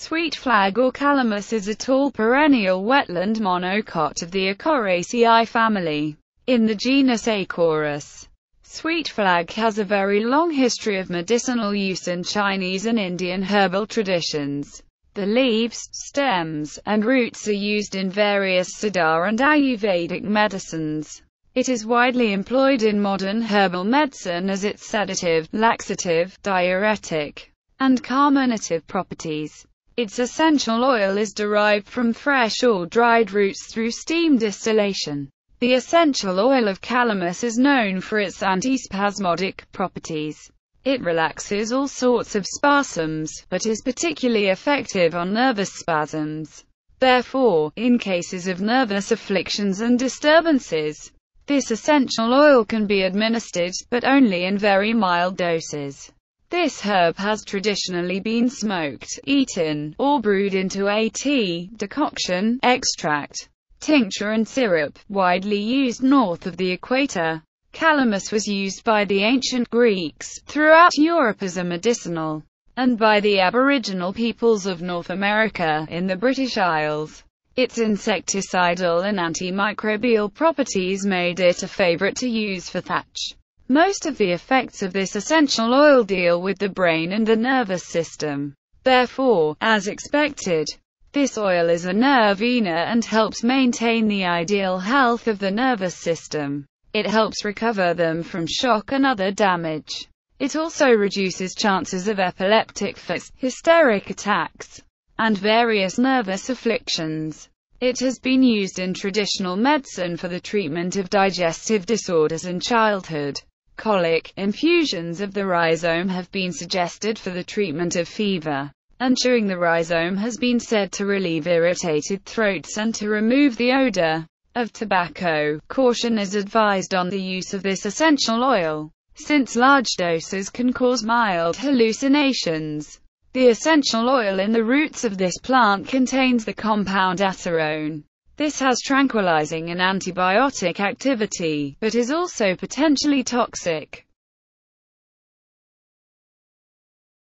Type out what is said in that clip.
Sweet flag or calamus is a tall perennial wetland monocot of the Acoraceae family, in the genus Acorus. Sweet flag has a very long history of medicinal use in Chinese and Indian herbal traditions. The leaves, stems, and roots are used in various Siddhar and Ayurvedic medicines. It is widely employed in modern herbal medicine as its sedative, laxative, diuretic, and carminative properties. Its essential oil is derived from fresh or dried roots through steam distillation. The essential oil of calamus is known for its antispasmodic properties. It relaxes all sorts of spasms, but is particularly effective on nervous spasms. Therefore, in cases of nervous afflictions and disturbances, this essential oil can be administered, but only in very mild doses. This herb has traditionally been smoked, eaten, or brewed into a tea, decoction, extract, tincture and syrup, widely used north of the equator. Calamus was used by the ancient Greeks throughout Europe as a medicinal, and by the aboriginal peoples of North America, in the British Isles. Its insecticidal and antimicrobial properties made it a favorite to use for thatch, most of the effects of this essential oil deal with the brain and the nervous system. Therefore, as expected, this oil is a nervina and helps maintain the ideal health of the nervous system. It helps recover them from shock and other damage. It also reduces chances of epileptic fits, hysteric attacks, and various nervous afflictions. It has been used in traditional medicine for the treatment of digestive disorders in childhood colic, infusions of the rhizome have been suggested for the treatment of fever, and chewing the rhizome has been said to relieve irritated throats and to remove the odor of tobacco. Caution is advised on the use of this essential oil, since large doses can cause mild hallucinations. The essential oil in the roots of this plant contains the compound atherone, this has tranquilizing and antibiotic activity, but is also potentially toxic.